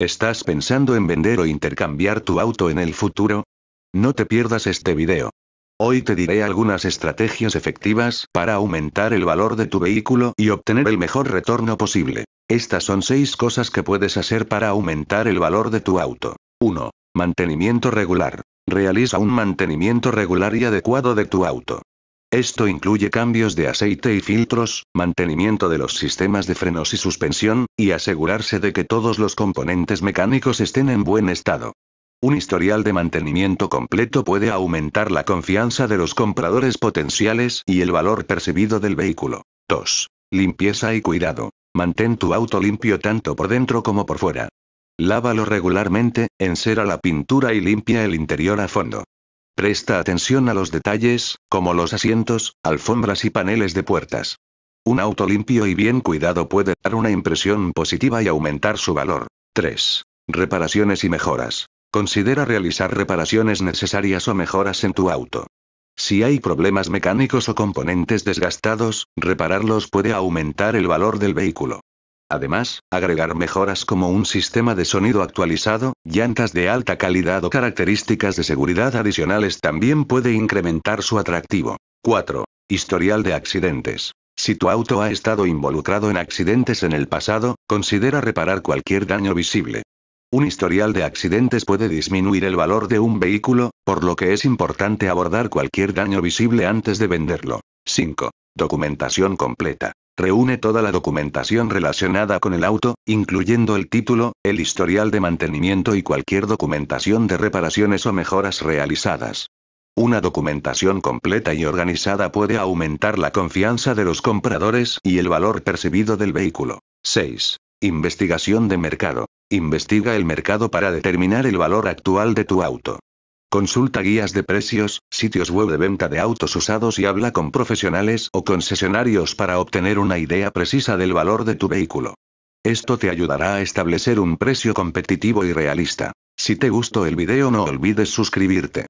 ¿Estás pensando en vender o intercambiar tu auto en el futuro? No te pierdas este video. Hoy te diré algunas estrategias efectivas para aumentar el valor de tu vehículo y obtener el mejor retorno posible. Estas son 6 cosas que puedes hacer para aumentar el valor de tu auto. 1. Mantenimiento regular. Realiza un mantenimiento regular y adecuado de tu auto. Esto incluye cambios de aceite y filtros, mantenimiento de los sistemas de frenos y suspensión, y asegurarse de que todos los componentes mecánicos estén en buen estado. Un historial de mantenimiento completo puede aumentar la confianza de los compradores potenciales y el valor percibido del vehículo. 2. Limpieza y cuidado. Mantén tu auto limpio tanto por dentro como por fuera. Lávalo regularmente, encera la pintura y limpia el interior a fondo. Presta atención a los detalles, como los asientos, alfombras y paneles de puertas. Un auto limpio y bien cuidado puede dar una impresión positiva y aumentar su valor. 3. Reparaciones y mejoras. Considera realizar reparaciones necesarias o mejoras en tu auto. Si hay problemas mecánicos o componentes desgastados, repararlos puede aumentar el valor del vehículo. Además, agregar mejoras como un sistema de sonido actualizado, llantas de alta calidad o características de seguridad adicionales también puede incrementar su atractivo. 4. Historial de accidentes. Si tu auto ha estado involucrado en accidentes en el pasado, considera reparar cualquier daño visible. Un historial de accidentes puede disminuir el valor de un vehículo, por lo que es importante abordar cualquier daño visible antes de venderlo. 5. Documentación completa. Reúne toda la documentación relacionada con el auto, incluyendo el título, el historial de mantenimiento y cualquier documentación de reparaciones o mejoras realizadas. Una documentación completa y organizada puede aumentar la confianza de los compradores y el valor percibido del vehículo. 6. Investigación de mercado. Investiga el mercado para determinar el valor actual de tu auto. Consulta guías de precios, sitios web de venta de autos usados y habla con profesionales o concesionarios para obtener una idea precisa del valor de tu vehículo. Esto te ayudará a establecer un precio competitivo y realista. Si te gustó el video no olvides suscribirte.